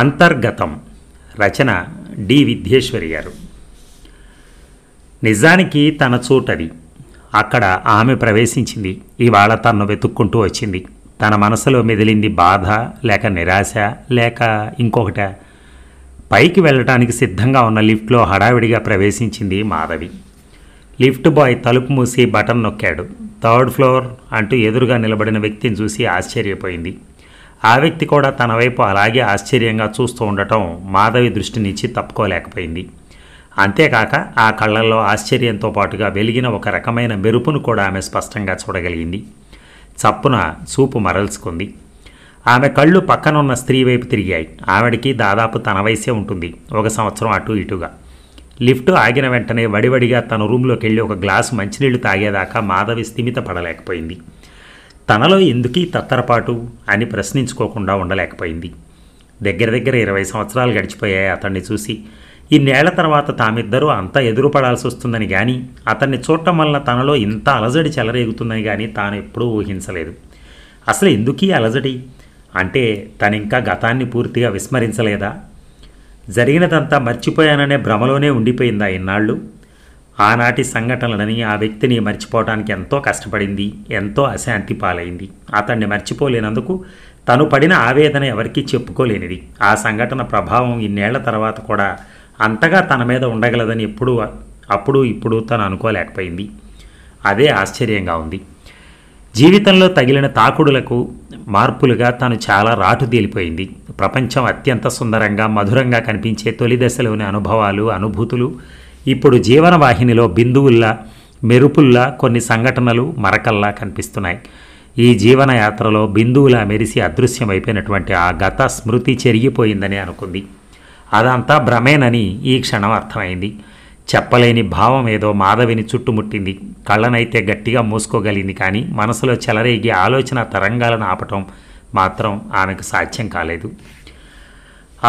అంతర్గతం రచన D విద్యేశ్వరి గారు నిజానికి తన చోటది అక్కడ ఆమె ప్రవేశించింది ఇవాళ తన్ను వెతుక్కుంటూ వచ్చింది తన మనసులో మెదిలింది బాధ లేక నిరాశ లేక ఇంకొకట పైకి వెళ్ళటానికి సిద్ధంగా ఉన్న లిఫ్ట్లో హడావిడిగా ప్రవేశించింది మాధవి లిఫ్ట్ బాయ్ తలుపు మూసి బటన్ నొక్కాడు థర్డ్ ఫ్లోర్ అంటూ ఎదురుగా నిలబడిన వ్యక్తిని చూసి ఆశ్చర్యపోయింది ఆ వ్యక్తి కూడా తన వైపు అలాగే ఆశ్చర్యంగా చూస్తూ ఉండటం మాధవి దృష్టినిచ్చి తప్పుకోలేకపోయింది అంతేకాక ఆ కళ్ళల్లో ఆశ్చర్యంతో పాటుగా వెలిగిన ఒక రకమైన మెరుపును కూడా ఆమె స్పష్టంగా చూడగలిగింది చప్పున చూపు మరల్చుకుంది ఆమె కళ్ళు పక్కనున్న స్త్రీ వైపు తిరిగాయి ఆవిడికి దాదాపు తన వయసే ఉంటుంది ఒక సంవత్సరం అటు ఇటుగా లిఫ్ట్ ఆగిన వెంటనే వడివడిగా తన రూమ్లోకి వెళ్ళి ఒక గ్లాసు మంచినీళ్లు తాగేదాకా మాధవి స్థిమిత పడలేకపోయింది తనలో ఎందుకీ తత్తరపాటు అని ప్రశ్నించుకోకుండా ఉండలేకపోయింది దగ్గర దగ్గర ఇరవై సంవత్సరాలు గడిచిపోయాయి అతన్ని చూసి ఇన్నేళ్ల తర్వాత తామిద్దరూ అంతా ఎదురుపడాల్సి వస్తుందని కానీ అతన్ని చూడటం వల్ల తనలో ఇంత అలజడి చెలరేగుతుందని కానీ తాను ఎప్పుడూ ఊహించలేదు అసలు ఎందుకీ అలజడి అంటే తనింకా గతాన్ని పూర్తిగా విస్మరించలేదా జరిగినదంతా మర్చిపోయాననే భ్రమలోనే ఉండిపోయింది ఆ ఇన్నాళ్ళు ఆనాటి సంఘటనలని ఆ వ్యక్తిని మర్చిపోవడానికి ఎంతో కష్టపడింది ఎంతో అశాంతి పాలైంది అతన్ని మర్చిపోలేనందుకు తను పడిన ఆవేదన ఎవరికీ చెప్పుకోలేనిది ఆ సంఘటన ప్రభావం ఇన్నేళ్ల తర్వాత కూడా అంతగా తన మీద ఉండగలదని ఎప్పుడూ అప్పుడు ఇప్పుడు తను అనుకోలేకపోయింది అదే ఆశ్చర్యంగా ఉంది జీవితంలో తగిలిన తాకుడులకు మార్పులుగా తను చాలా రాటు తేలిపోయింది ప్రపంచం అత్యంత సుందరంగా మధురంగా కనిపించే తొలి దశలోని అనుభవాలు అనుభూతులు ఇప్పుడు జీవన వాహినిలో బిందువుల్లా మెరుపుల్లా కొన్ని సంఘటనలు మరకల్లా కనిపిస్తున్నాయి ఈ జీవనయాత్రలో బిందువులా మెరిసి అదృశ్యమైపోయినటువంటి ఆ గత స్మృతి చెరిగిపోయిందని అనుకుంది అదంతా భ్రమేనని ఈ క్షణం అర్థమైంది చెప్పలేని భావం ఏదో మాధవిని చుట్టుముట్టింది కళ్ళనైతే గట్టిగా మూసుకోగలిగింది కానీ మనసులో చెలరేగి ఆలోచన తరంగాలను ఆపటం మాత్రం ఆమెకు సాధ్యం కాలేదు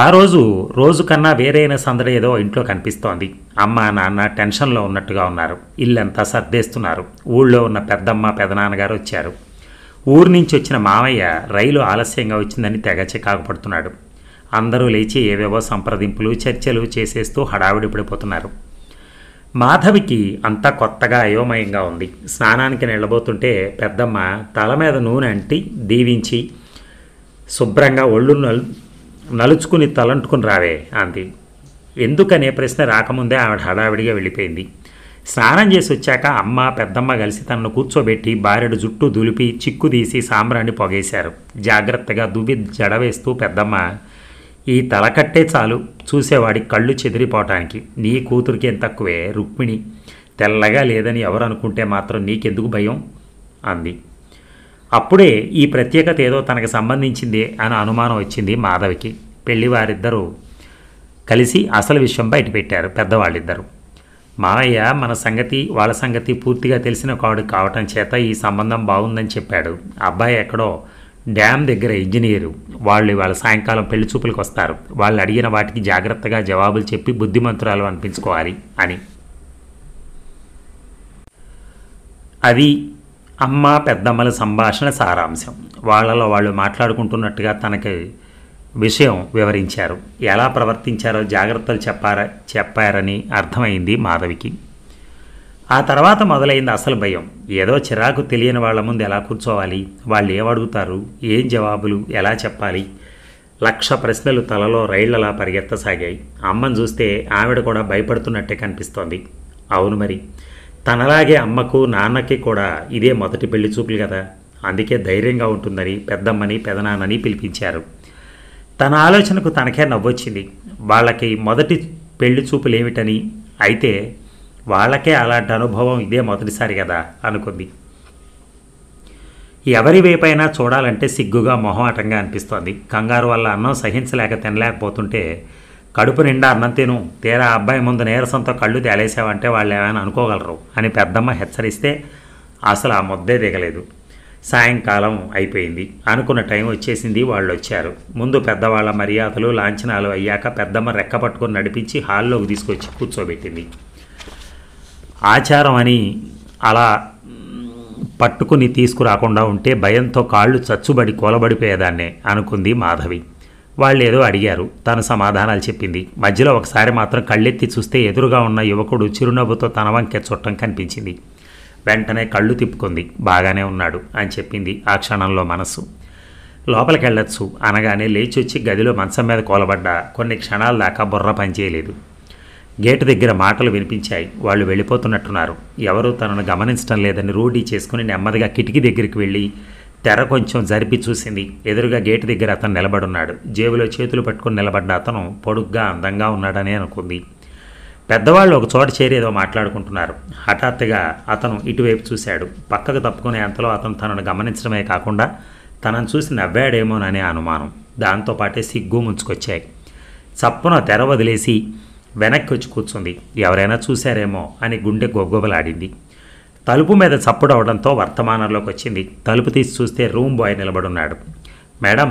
ఆ రోజు రోజు కన్నా వేరైన సందడి ఏదో ఇంట్లో కనిపిస్తోంది అమ్మ నాన్న టెన్షన్లో ఉన్నట్టుగా ఉన్నారు ఇల్లంతా సర్దేస్తున్నారు ఊళ్ళో ఉన్న పెద్దమ్మ పెదనాన్నగారు వచ్చారు ఊరి నుంచి వచ్చిన మామయ్య రైలు ఆలస్యంగా వచ్చిందని తెగ చెక్కాకపడుతున్నాడు అందరూ లేచి ఏవేవో సంప్రదింపులు చర్చలు చేసేస్తూ హడావిడి పడిపోతున్నారు మాధవికి అంతా కొత్తగా అయోమయంగా ఉంది స్నానానికి నిలబోతుంటే పెద్దమ్మ తల మీద నూనె అంటి దీవించి శుభ్రంగా ఒళ్ళు నలు నలుచుకుని తలంటుకుని రావే అంది ఎందుకనే ప్రశ్న రాకముందే ఆవిడ హడావిడిగా వెళ్ళిపోయింది స్నానం చేసి వచ్చాక అమ్మ పెద్దమ్మ కలిసి తనను కూర్చోబెట్టి భార్యడు జుట్టు దులిపి చిక్కు తీసి సాంబ్రాన్ని పొగేశారు జాగ్రత్తగా దుబి జడవేస్తూ పెద్దమ్మ ఈ తలకట్టే చాలు చూసేవాడి కళ్ళు చెదిరిపోవటానికి నీ ఎంత తక్కువే రుక్మిణి తెల్లగా లేదని ఎవరు అనుకుంటే మాత్రం నీకెందుకు భయం అంది అప్పుడే ఈ ప్రత్యేకత ఏదో తనకు సంబంధించింది అని అనుమానం వచ్చింది మాధవికి పెళ్లి వారిద్దరూ కలిసి అసలు విషయం బయటపెట్టారు పెద్దవాళ్ళిద్దరూ మామయ్య మన సంగతి వాళ్ళ సంగతి పూర్తిగా తెలిసిన కాడు కావటం చేత ఈ సంబంధం బాగుందని చెప్పాడు అబ్బాయి ఎక్కడో డ్యామ్ దగ్గర ఇంజనీరు వాళ్ళు వాళ్ళ సాయంకాలం పెళ్లి చూపులకు వస్తారు వాళ్ళు అడిగిన వాటికి జాగ్రత్తగా జవాబులు చెప్పి బుద్ధిమంతురాలు అనిపించుకోవాలి అని అది అమ్మ పెద్దమ్మల సంభాషణ సారాంశం వాళ్ళలో వాళ్ళు మాట్లాడుకుంటున్నట్టుగా తనకి విషయం వివరించారు ఎలా ప్రవర్తించారో జాగ్రత్తలు చెప్పారా చెప్పారని అర్థమైంది మాధవికి ఆ తర్వాత మొదలైంది అసలు భయం ఏదో చిరాకు తెలియని వాళ్ళ ముందు ఎలా కూర్చోవాలి వాళ్ళు ఏమడుగుతారు ఏం జవాబులు ఎలా చెప్పాలి లక్ష ప్రశ్నలు తలలో రైళ్లలా పరిగెత్తసాగాయి అమ్మను చూస్తే ఆవిడ కూడా భయపడుతున్నట్టే కనిపిస్తోంది అవును మరి తనలాగే అమ్మకు నాన్నకి కూడా ఇదే మొదటి పెళ్లి చూపులు కదా అందుకే ధైర్యంగా ఉంటుందని పెద్దమ్మని పెదనాన్నని పిలిపించారు తన ఆలోచనకు తనకే నవ్వొచ్చింది వాళ్ళకి మొదటి పెళ్లి చూపులేమిటని అయితే వాళ్ళకే అలాంటి అనుభవం ఇదే మొదటిసారి కదా అనుకుంది ఎవరి వైపైనా చూడాలంటే సిగ్గుగా మొహమాటంగా అనిపిస్తోంది కంగారు వల్ల అన్నం సహించలేక తినలేకపోతుంటే కడుపు నిండా అన్నం తిను తీరా అబ్బాయి ముందు నీరసంతో కళ్ళు తేలేసావంటే వాళ్ళు ఏమైనా అనుకోగలరు అని పెద్దమ్మ హెచ్చరిస్తే అసలు ఆ ముద్దే దిగలేదు సాయంకాలం అయిపోయింది అనుకున్న టైం వచ్చేసింది వాళ్ళు వచ్చారు ముందు పెద్దవాళ్ళ మర్యాదలు లాంఛనాలు అయ్యాక పెద్దమ్మ రెక్క పట్టుకొని నడిపించి హాల్లోకి తీసుకొచ్చి కూర్చోబెట్టింది ఆచారం అని అలా పట్టుకుని తీసుకురాకుండా ఉంటే భయంతో కాళ్ళు చచ్చుబడి కోలబడిపోయేదాన్నే అనుకుంది మాధవి వాళ్ళు ఏదో అడిగారు తన సమాధానాలు చెప్పింది మధ్యలో ఒకసారి మాత్రం కళ్ళెత్తి చూస్తే ఎదురుగా ఉన్న యువకుడు చిరునవ్వుతో తన వంక చుట్టం కనిపించింది వెంటనే కళ్ళు తిప్పుకుంది బాగానే ఉన్నాడు అని చెప్పింది ఆ క్షణంలో మనసు లోపలికి వెళ్ళొచ్చు అనగానే లేచి వచ్చి గదిలో మంచం మీద కోలబడ్డా కొన్ని క్షణాల దాకా బుర్ర పనిచేయలేదు గేటు దగ్గర మాటలు వినిపించాయి వాళ్ళు వెళ్ళిపోతున్నట్టున్నారు ఎవరూ తనను గమనించడం లేదని రూఢీ చేసుకుని నెమ్మదిగా కిటికీ దగ్గరికి వెళ్ళి తెర కొంచెం జరిపి చూసింది ఎదురుగా గేటు దగ్గర అతను నిలబడున్నాడు జేబులో చేతులు పట్టుకుని నిలబడ్డ అతను పొడుగ్గా అందంగా ఉన్నాడని అనుకుంది పెద్దవాళ్ళు ఒక చోట చేరేదో మాట్లాడుకుంటున్నారు హఠాత్తుగా అతను ఇటువైపు చూశాడు పక్కకు తప్పుకునే అంతలో అతను తనను గమనించడమే కాకుండా తనను చూసి నవ్వాడేమోననే అనుమానం దాంతోపాటే సిగ్గు ముంచుకొచ్చాయి చప్పున తెర వదిలేసి వెనక్కి వచ్చి కూర్చుంది ఎవరైనా చూశారేమో అని గుండె గొగ్గొబలాడింది తలుపు మీద చప్పుడు అవడంతో వర్తమానంలోకి వచ్చింది తలుపు తీసి చూస్తే రూమ్ బాయ్ నిలబడున్నాడు మేడం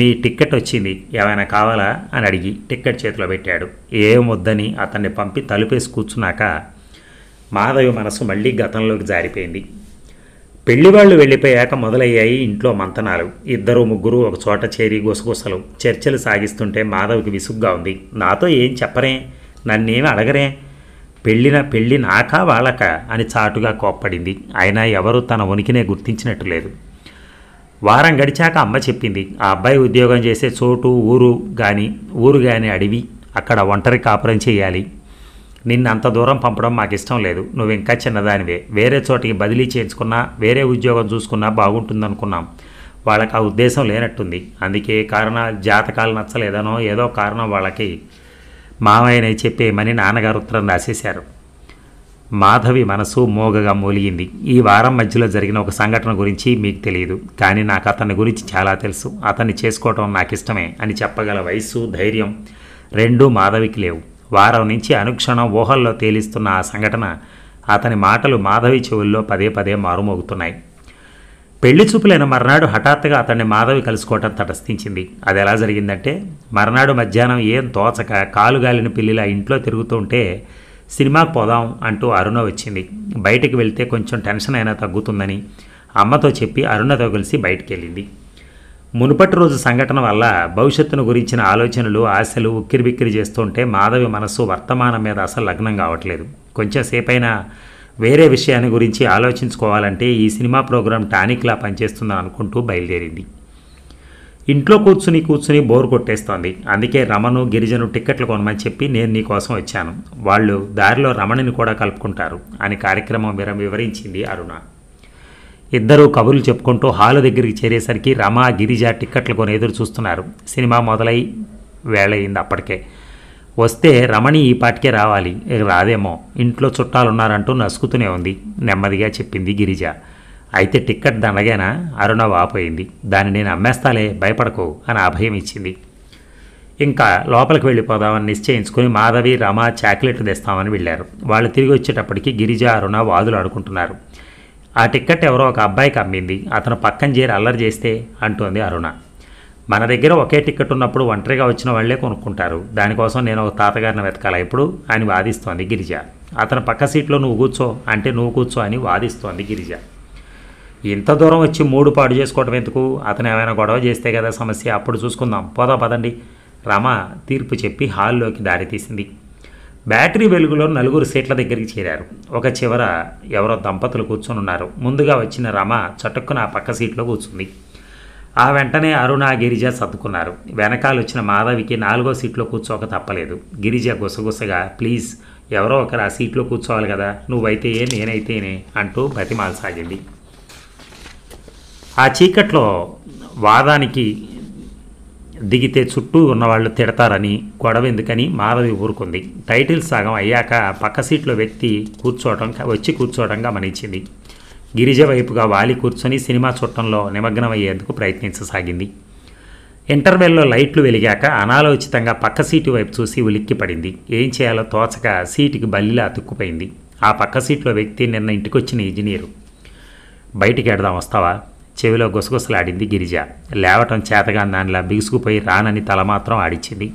మీ టిక్కెట్ వచ్చింది ఏమైనా కావాలా అని అడిగి టిక్కెట్ చేతిలో పెట్టాడు ఏం వద్దని అతన్ని పంపి తలుపేసి కూర్చున్నాక మాధవి మనసు మళ్ళీ గతంలోకి జారిపోయింది పెళ్లివాళ్లు వెళ్ళిపోయాక మొదలయ్యాయి ఇంట్లో మంతనాలు ఇద్దరు ముగ్గురు ఒక చోట చేరి గుసగుసలు చర్చలు సాగిస్తుంటే మాధవ్కి విసుగ్గా ఉంది నాతో ఏం చెప్పరే నన్నేమి అడగరే పెళ్ళిన పెళ్ళి నాకా వాళ్ళక అని చాటుగా కోప్పడింది అయినా ఎవరు తన ఉనికినే గుర్తించినట్టు లేదు వారం గడిచాక అమ్మ చెప్పింది ఆ అబ్బాయి ఉద్యోగం చేసే చోటు ఊరు కానీ ఊరు కానీ అడవి అక్కడ ఒంటరి కాపురం చేయాలి నిన్ను అంత దూరం పంపడం మాకు ఇష్టం లేదు నువ్వు ఇంకా చిన్నదానివే వేరే చోటికి బదిలీ చేయించుకున్నా వేరే ఉద్యోగం చూసుకున్నా బాగుంటుందనుకున్నాం వాళ్ళకి ఆ ఉద్దేశం లేనట్టుంది అందుకే కారణం జాతకాలు నచ్చలేదనో ఏదో కారణం వాళ్ళకి మామయ్యనే చెప్పేయమని నాన్నగారు ఉత్తరం రాసేశారు మాధవి మనసు మోగగా మూలిగింది ఈ వారం మధ్యలో జరిగిన ఒక సంఘటన గురించి మీకు తెలియదు కానీ నాకు అతని గురించి చాలా తెలుసు అతన్ని చేసుకోవటం నాకు ఇష్టమే అని చెప్పగల వయస్సు ధైర్యం రెండూ మాధవికి లేవు వారం నుంచి అనుక్షణం ఊహల్లో తేలిస్తున్న ఆ సంఘటన అతని మాటలు మాధవి చెవుల్లో పదే పదే మారుమోగుతున్నాయి పెళ్లి చూపులైన మర్నాడు హఠాత్తుగా అతన్ని మాధవి కలుసుకోవటం తటస్థించింది అది ఎలా జరిగిందంటే మర్నాడు మధ్యాహ్నం ఏం తోచక కాలుగాలిన పిల్లిలా ఇంట్లో తిరుగుతుంటే సినిమాకు పోదాం అంటూ అరుణ వచ్చింది బయటికి వెళ్తే కొంచెం టెన్షన్ అయినా తగ్గుతుందని అమ్మతో చెప్పి అరుణతో కలిసి బయటికి వెళ్ళింది మునుపటి రోజు సంఘటన వల్ల భవిష్యత్తును గురించిన ఆలోచనలు ఆశలు ఉక్కిరిబిక్కిరి చేస్తుంటే మాధవి మనస్సు వర్తమానం మీద అసలు లగ్నం కావట్లేదు కొంచెంసేపైనా వేరే విషయాన్ని గురించి ఆలోచించుకోవాలంటే ఈ సినిమా ప్రోగ్రాం టానిక్లా పనిచేస్తుందని అనుకుంటూ బయలుదేరింది ఇంట్లో కూర్చుని కూర్చుని బోర్ కొట్టేస్తోంది అందుకే రమను గిరిజను టిక్కెట్లు కొనమని చెప్పి నేను నీకోసం వచ్చాను వాళ్ళు దారిలో రమణిని కూడా కలుపుకుంటారు అని కార్యక్రమం వివరించింది అరుణ ఇద్దరూ కబుర్లు చెప్పుకుంటూ హాలు దగ్గరికి చేరేసరికి రమా గిరిజ టిక్కెట్లు కొని ఎదురు చూస్తున్నారు సినిమా మొదలై వేళయింది అప్పటికే వస్తే రమణి ఈ పాటికే రావాలి రాదేమో ఇంట్లో చుట్టాలున్నారంటూ నసుకుతూనే ఉంది నెమ్మదిగా చెప్పింది గిరిజ అయితే టిక్కెట్ దండగానా అరుణ వాపోయింది దాన్ని నేను అమ్మేస్తాలే భయపడకు అని అభయం ఇచ్చింది ఇంకా లోపలికి వెళ్ళిపోదామని నిశ్చయించుకుని మాధవి రమ చాక్లెట్ తెస్తామని వెళ్ళారు వాళ్ళు తిరిగి వచ్చేటప్పటికి గిరిజ అరుణ వాదులు ఆడుకుంటున్నారు ఆ టిక్కెట్ ఎవరో ఒక అబ్బాయికి అమ్మింది అతను పక్కన చేరి అల్లరి చేస్తే అంటోంది అరుణ మన దగ్గర ఒకే టిక్కెట్ ఉన్నప్పుడు ఒంటరిగా వచ్చిన వాళ్లే కొనుక్కుంటారు దానికోసం నేను ఒక తాతగారిని వెతకాల ఇప్పుడు అని వాదిస్తోంది గిరిజ అతను పక్క సీట్లో నువ్వు కూర్చో అంటే నువ్వు కూర్చో అని వాదిస్తోంది గిరిజ ఇంత దూరం వచ్చి మూడు పాడు చేసుకోవడం ఎందుకు అతను ఏమైనా గొడవ చేస్తే కదా సమస్య అప్పుడు చూసుకుందాం పోదా పదండి రమ తీర్పు చెప్పి హాల్లోకి దారితీసింది బ్యాటరీ వెలుగులో నలుగురు సీట్ల దగ్గరికి చేరారు ఒక చివర ఎవరో దంపతులు కూర్చొని ఉన్నారు ముందుగా వచ్చిన రమ చటుక్కున ఆ పక్క సీట్లో కూర్చుంది ఆ వెంటనే అరుణ గిరిజ సర్దుకున్నారు వెనకాల వచ్చిన మాధవికి నాలుగో సీట్లో కూర్చోక తప్పలేదు గిరిజ గుసగుసగా ప్లీజ్ ఎవరో ఒకరు ఆ సీట్లో కూర్చోవాలి కదా నువ్వైతే ఏ నేనైతేనే అంటూ బతిమాలసాగింది ఆ చీకట్లో వాదానికి దిగితే చుట్టూ ఉన్నవాళ్ళు తిడతారని గొడవ ఎందుకని మాధవి ఊరుకుంది టైటిల్ సగం అయ్యాక పక్క సీట్లో వ్యక్తి కూర్చోవడం వచ్చి కూర్చోవడం గమనించింది గిరిజ వైపుగా వాలి కూర్చొని సినిమా చూడటంలో నిమగ్నమయ్యేందుకు ప్రయత్నించసాగింది ఇంటర్వెల్లో లైట్లు వెలిగాక అనాలోచితంగా పక్క సీటు వైపు చూసి ఉలిక్కి పడింది ఏం చేయాలో తోచక సీటుకి బల్లిలా అతుక్కుపోయింది ఆ పక్క సీట్లో వ్యక్తి నిన్న ఇంటికొచ్చిన ఇంజనీరు బయటికి ఎడదాం వస్తావా చెవిలో గుసగుసలాడింది గిరిజ లేవటం చేతగా దానిలా బిగుసుకుపోయి రానని తల మాత్రం ఆడిచ్చింది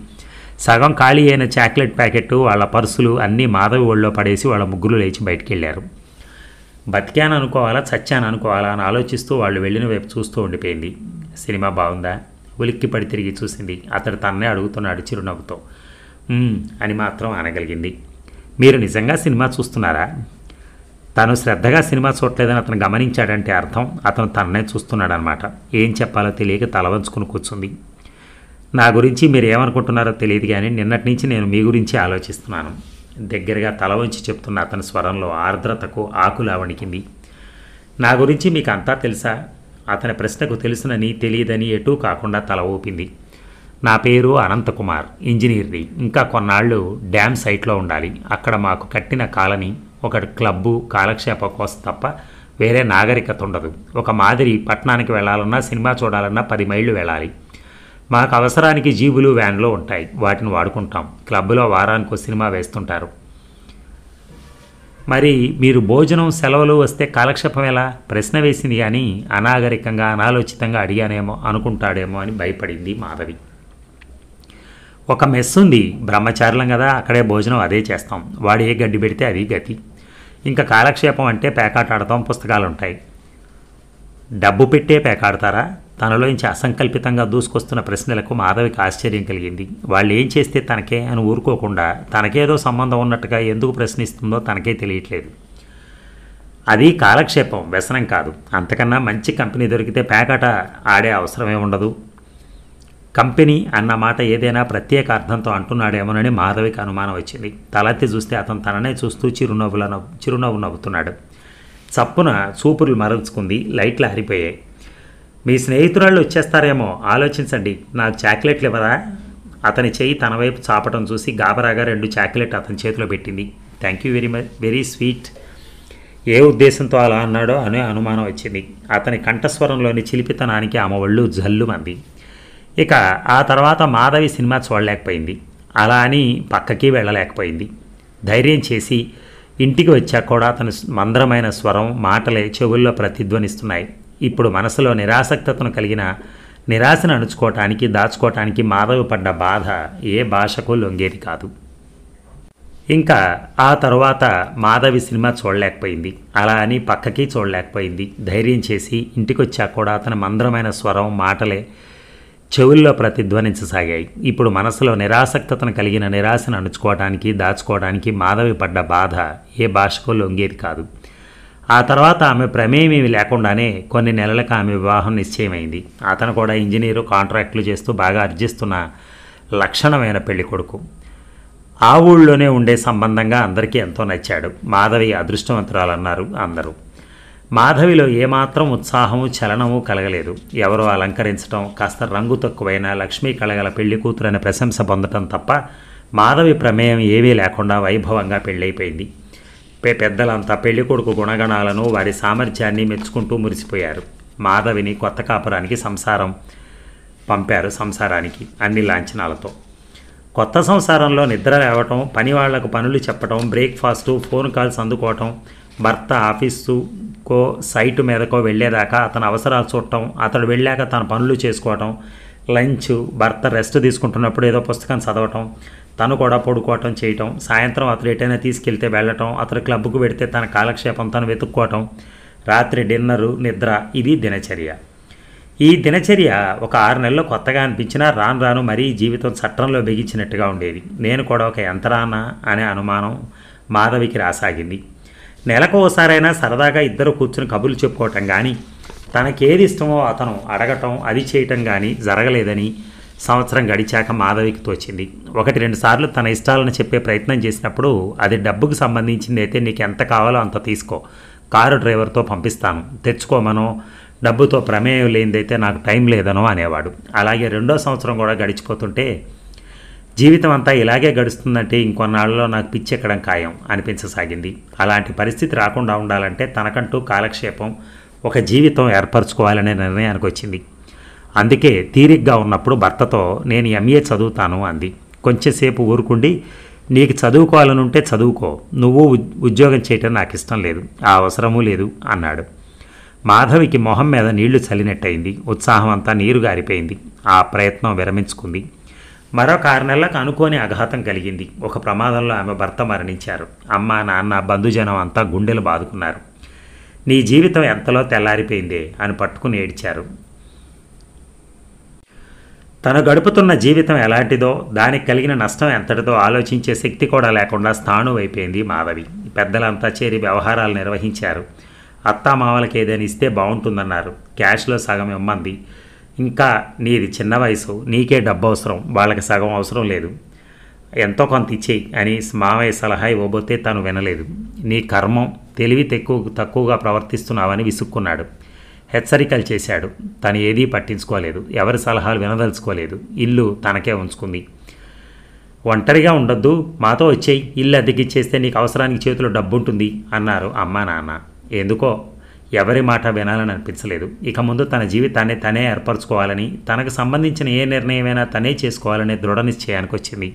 సగం ఖాళీ అయిన చాక్లెట్ ప్యాకెట్ వాళ్ళ పర్సులు అన్నీ మాధవి ఒళ్ళో పడేసి వాళ్ళ ముగ్గురు లేచి బయటికి వెళ్ళారు బతికాను అనుకోవాలా చచ్చాను అనుకోవాలా అని ఆలోచిస్తూ వాళ్ళు వెళ్ళిన వైపు చూస్తూ ఉండిపోయింది సినిమా బాగుందా ఉలిక్కి పడి తిరిగి చూసింది అతడు తన్నే అడుగుతున్నాడు చిరునవ్వుతో అని మాత్రం అనగలిగింది మీరు నిజంగా సినిమా చూస్తున్నారా తాను శ్రద్ధగా సినిమా చూడలేదని అతను గమనించాడంటే అర్థం అతను తననే చూస్తున్నాడనమాట ఏం చెప్పాలో తెలియక తలవంచుకుని కూర్చుంది నా గురించి మీరు ఏమనుకుంటున్నారో తెలియదు కానీ నిన్నటి నుంచి నేను మీ గురించి ఆలోచిస్తున్నాను దగ్గరగా తల వంచి చెప్తున్న అతని స్వరంలో ఆర్ద్రతకు ఆకులా వణికింది నా గురించి మీకు అంతా తెలుసా అతని ప్రశ్నకు తెలుసునని తెలియదని ఎటూ కాకుండా తల ఊపింది నా పేరు అనంతకుమార్ ఇంజనీర్ది ఇంకా కొన్నాళ్ళు డ్యామ్ సైట్లో ఉండాలి అక్కడ మాకు కట్టిన కాలనీ ఒకటి క్లబ్బు కాలక్షేప కోసం తప్ప వేరే నాగరికత ఉండదు ఒక మాదిరి పట్టణానికి వెళ్ళాలన్నా సినిమా చూడాలన్నా పది మైళ్ళు వెళ్ళాలి మాకు అవసరానికి జీబులు వ్యాన్లు ఉంటాయి వాటిని వాడుకుంటాం క్లబ్లో వారానికి సినిమా వేస్తుంటారు మరి మీరు భోజనం సెలవులు వస్తే కాలక్షేపం ఎలా ప్రశ్న వేసింది కానీ అనాగరికంగా అనాలోచితంగా అడిగానేమో అనుకుంటాడేమో అని భయపడింది మాధవి ఒక మెస్ ఉంది బ్రహ్మచారులం కదా అక్కడే భోజనం అదే చేస్తాం వాడు ఏ గడ్డి పెడితే అది గతి ఇంకా కాలక్షేపం అంటే పేకాట ఆడతాం పుస్తకాలు ఉంటాయి డబ్బు పెట్టే పేకాడతారా తనలోంచి అసంకల్పితంగా దూసుకొస్తున్న ప్రశ్నలకు మాధవికి ఆశ్చర్యం కలిగింది వాళ్ళు ఏం చేస్తే తనకే అని ఊరుకోకుండా తనకేదో సంబంధం ఉన్నట్టుగా ఎందుకు ప్రశ్నిస్తుందో తనకే తెలియట్లేదు అది కాలక్షేపం వ్యసనం కాదు అంతకన్నా మంచి కంపెనీ దొరికితే పేకాట ఆడే అవసరమే ఉండదు కంపెనీ అన్న మాట ఏదైనా ప్రత్యేక అర్థంతో అంటున్నాడేమోనని మాధవికి అనుమానం వచ్చింది తలెత్తి చూస్తే అతను తననే చూస్తూ చిరునవ్వుల చిరునవ్వు నవ్వుతున్నాడు చప్పున చూపులు మరల్చుకుంది లైట్లు ఆరిపోయాయి మీ స్నేహితురాళ్ళు వచ్చేస్తారేమో ఆలోచించండి నాకు చాక్లెట్లు ఇవ్వరా అతని చేయి తన వైపు చాపటం చూసి గాబరాగా రెండు చాక్లెట్ అతని చేతిలో పెట్టింది thank you very much very sweet ఏ ఉద్దేశంతో అలా అన్నాడో అనే అనుమానం వచ్చింది అతని కంఠస్వరంలోని చిలిపితనానికి ఆమె ఒళ్ళు జల్లుమంది ఇక ఆ తర్వాత మాధవి సినిమా చూడలేకపోయింది అలా అని పక్కకి వెళ్ళలేకపోయింది ధైర్యం చేసి ఇంటికి వచ్చాక కూడా అతను మందరమైన స్వరం మాటలే చెవుల్లో ప్రతిధ్వనిస్తున్నాయి ఇప్పుడు మనసులో నిరాసక్తతను కలిగిన నిరాశను అణుచుకోవటానికి దాచుకోవటానికి మాధవి పడ్డ బాధ ఏ భాషకు లొంగేది కాదు ఇంకా ఆ తర్వాత మాధవి సినిమా చూడలేకపోయింది అలా అని పక్కకి చూడలేకపోయింది ధైర్యం చేసి ఇంటికి వచ్చాక కూడా అతను మందరమైన స్వరం మాటలే చెవుల్లో ప్రతిధ్వనించసాగాయి ఇప్పుడు మనసులో నిరాసక్తతను కలిగిన నిరాశను అణుచుకోవటానికి దాచుకోవడానికి మాధవి పడ్డ బాధ ఏ భాషకు లొంగేది కాదు ఆ తర్వాత ఆమె ప్రమేయమేమి లేకుండానే కొన్ని నెలలకు ఆమె వివాహం నిశ్చయమైంది అతను కూడా ఇంజనీరు కాంట్రాక్టులు చేస్తూ బాగా అర్జిస్తున్న లక్షణమైన పెళ్లి కొడుకు ఆ ఊళ్ళోనే ఉండే సంబంధంగా అందరికీ ఎంతో నచ్చాడు మాధవి అదృష్టవంతురాలన్నారు అందరూ మాధవిలో ఏమాత్రం ఉత్సాహము చలనము కలగలేదు ఎవరో అలంకరించడం కాస్త రంగు తక్కువైన లక్ష్మీ కలగల పెళ్లి కూతురని ప్రశంస పొందటం తప్ప మాధవి ప్రమేయం ఏమీ లేకుండా వైభవంగా పెళ్ళైపోయింది పెద్దలంతా పెళ్లి కొడుకు గుణగణాలను వారి సామర్థ్యాన్ని మెచ్చుకుంటూ మురిసిపోయారు మాధవిని కొత్త కాపురానికి సంసారం పంపారు సంసారానికి అన్ని లాంఛనాలతో కొత్త సంసారంలో నిద్ర లేవటం పని పనులు చెప్పటం బ్రేక్ఫాస్టు ఫోన్ కాల్స్ అందుకోవటం భర్త ఆఫీసు కో సైటు మీదకో వెళ్ళేదాకా అతను అవసరాలు చూడటం అతడు వెళ్ళాక తన పనులు చేసుకోవటం లంచ్ భర్త రెస్ట్ తీసుకుంటున్నప్పుడు ఏదో పుస్తకం చదవటం తను కూడా పడుకోవటం చేయటం సాయంత్రం అతడు ఎటైనా తీసుకెళ్తే వెళ్ళటం అతడు క్లబ్కు పెడితే తన కాలక్షేపం తను వెతుక్కోవటం రాత్రి డిన్నరు నిద్ర ఇది దినచర్య ఈ దినచర్య ఒక ఆరు నెలలు కొత్తగా అనిపించినా రాను రాను మరీ జీవితం చట్టంలో బిగించినట్టుగా ఉండేది నేను కూడా ఒక యంత్రాన అనే అనుమానం మాధవికి రాసాగింది నెలకు ఒకసారైనా సరదాగా ఇద్దరు కూర్చుని కబుర్లు చెప్పుకోవటం కానీ తనకేది ఇష్టమో అతను అడగటం అది చేయటం కానీ జరగలేదని సంవత్సరం గడిచాక మాధవికి తోచింది ఒకటి రెండు సార్లు తన ఇష్టాలను చెప్పే ప్రయత్నం చేసినప్పుడు అది డబ్బుకు సంబంధించింది అయితే నీకు ఎంత కావాలో అంత తీసుకో కారు డ్రైవర్తో పంపిస్తాను తెచ్చుకోమనో డబ్బుతో ప్రమేయం లేనిదైతే నాకు టైం లేదనో అనేవాడు అలాగే రెండో సంవత్సరం కూడా గడిచిపోతుంటే జీవితం అంతా ఇలాగే గడుస్తుందంటే ఇంకొన్నాళ్ళలో నాకు పిచ్చి ఎక్కడం ఖాయం అనిపించసాగింది అలాంటి పరిస్థితి రాకుండా ఉండాలంటే తనకంటూ కాలక్షేపం ఒక జీవితం ఏర్పరచుకోవాలనే నిర్ణయానికి వచ్చింది అందుకే తీరిగ్గా ఉన్నప్పుడు భర్తతో నేను ఎంఏ చదువుతాను అంది కొంచెంసేపు ఊరుకుండి నీకు చదువుకోవాలని ఉంటే చదువుకో నువ్వు ఉద్యోగం చేయటం నాకు ఇష్టం లేదు ఆ అవసరమూ లేదు అన్నాడు మాధవికి మొహం మీద నీళ్లు చల్లినట్టయింది ఉత్సాహం అంతా నీరు గారిపోయింది ఆ ప్రయత్నం విరమించుకుంది మరో ఆరు నెలలకు అనుకోని అఘాతం కలిగింది ఒక ప్రమాదంలో ఆమె భర్త మరణించారు అమ్మ నాన్న బంధుజనం అంతా గుండెలు బాదుకున్నారు నీ జీవితం ఎంతలో తెల్లారిపోయిందే అని పట్టుకుని ఏడ్చారు తను గడుపుతున్న జీవితం ఎలాంటిదో దానికి కలిగిన నష్టం ఎంతటిదో ఆలోచించే శక్తి కూడా లేకుండా అయిపోయింది మాధవి పెద్దలంతా చేరి వ్యవహారాలు నిర్వహించారు అత్తామావలకి ఏదైనా ఇస్తే బాగుంటుందన్నారు క్యాష్లో సగం ఇమ్మంది ఇంకా నీది చిన్న వయసు నీకే డబ్బు అవసరం వాళ్ళకి సగం అవసరం లేదు ఎంతో కొంత ఇచ్చేయి అని మావయ్య సలహా ఇవ్వబోతే తను వినలేదు నీ కర్మం తెలివి తక్కువ తక్కువగా ప్రవర్తిస్తున్నావని విసుక్కున్నాడు హెచ్చరికలు చేశాడు తను ఏదీ పట్టించుకోలేదు ఎవరి సలహాలు వినదలుచుకోలేదు ఇల్లు తనకే ఉంచుకుంది ఒంటరిగా ఉండొద్దు మాతో వచ్చేయి ఇల్లు అద్దెకిచ్చేస్తే నీకు అవసరానికి చేతిలో డబ్బుంటుంది అన్నారు అమ్మా నాన్న ఎందుకో ఎవరి మాట వినాలని అనిపించలేదు ఇక ముందు తన జీవితాన్ని తనే ఏర్పరచుకోవాలని తనకు సంబంధించిన ఏ నిర్ణయమైనా తనే చేసుకోవాలనే దృఢ నిశ్చయానికి వచ్చింది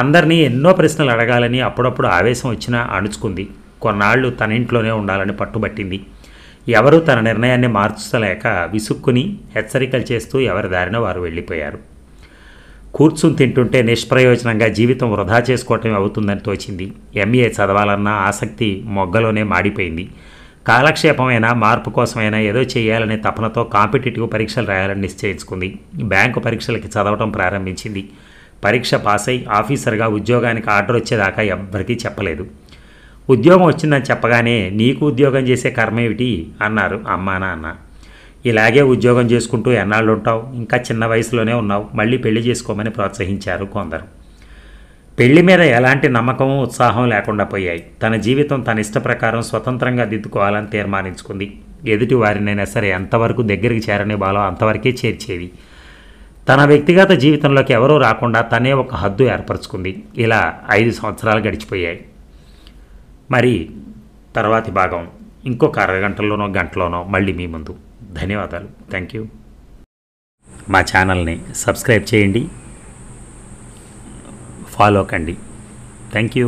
అందరినీ ఎన్నో ప్రశ్నలు అడగాలని అప్పుడప్పుడు ఆవేశం వచ్చినా అణుచుకుంది కొన్నాళ్ళు తన ఇంట్లోనే ఉండాలని పట్టుబట్టింది ఎవరూ తన నిర్ణయాన్ని మార్చలేక విసుక్కుని హెచ్చరికలు చేస్తూ ఎవరి దారిన వారు వెళ్ళిపోయారు కూర్చుని తింటుంటే నిష్ప్రయోజనంగా జీవితం వృధా చేసుకోవటం అవుతుందని తోచింది ఎంఏ చదవాలన్న ఆసక్తి మొగ్గలోనే మాడిపోయింది కాలక్షేపమైనా మార్పు కోసమైనా ఏదో చేయాలనే తపనతో కాంపిటేటివ్ పరీక్షలు రాయాలని నిశ్చయించుకుంది బ్యాంకు పరీక్షలకి చదవటం ప్రారంభించింది పరీక్ష పాస్ అయి ఆఫీసర్గా ఉద్యోగానికి ఆర్డర్ వచ్చేదాకా ఎవ్వరికీ చెప్పలేదు ఉద్యోగం వచ్చిందని చెప్పగానే నీకు ఉద్యోగం చేసే కర్మేమిటి అన్నారు అమ్మా నాన్న ఇలాగే ఉద్యోగం చేసుకుంటూ ఎన్నాళ్ళు ఉంటావు ఇంకా చిన్న వయసులోనే ఉన్నావు మళ్ళీ పెళ్లి చేసుకోమని ప్రోత్సహించారు కొందరు పెళ్లి మీద ఎలాంటి నమ్మకం ఉత్సాహం లేకుండా పోయాయి తన జీవితం తన ఇష్ట ప్రకారం స్వతంత్రంగా దిద్దుకోవాలని తీర్మానించుకుంది ఎదుటి వారినైనా సరే ఎంతవరకు దగ్గరికి చేరని బాలో అంతవరకే చేర్చేది తన వ్యక్తిగత జీవితంలోకి ఎవరూ రాకుండా తనే ఒక హద్దు ఏర్పరచుకుంది ఇలా ఐదు సంవత్సరాలు గడిచిపోయాయి మరి తర్వాతి భాగం ఇంకొక అరగంటలోనో గంటలోనో మళ్ళీ మీ ముందు ధన్యవాదాలు థ్యాంక్ యూ మా ఛానల్ని సబ్స్క్రైబ్ చేయండి ఫాలో కండి థ్యాంక్ యూ